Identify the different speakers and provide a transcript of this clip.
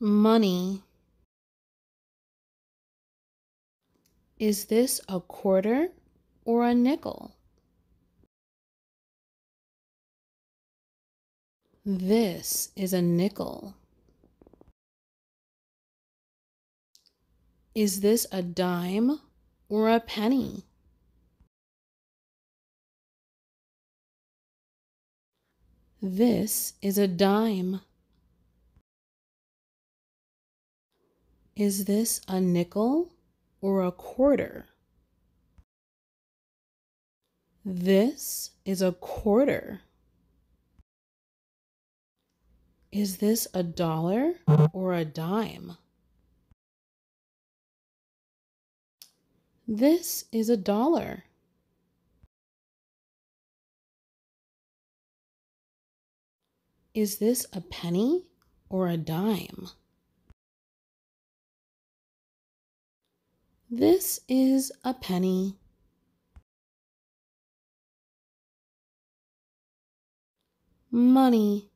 Speaker 1: money. Is this a quarter or a nickel? This is a nickel. Is this a dime or a penny? This is a dime. Is this a nickel or a quarter? This is a quarter. Is this a dollar or a dime? This is a dollar. Is this a penny
Speaker 2: or a dime? This is a penny. Money.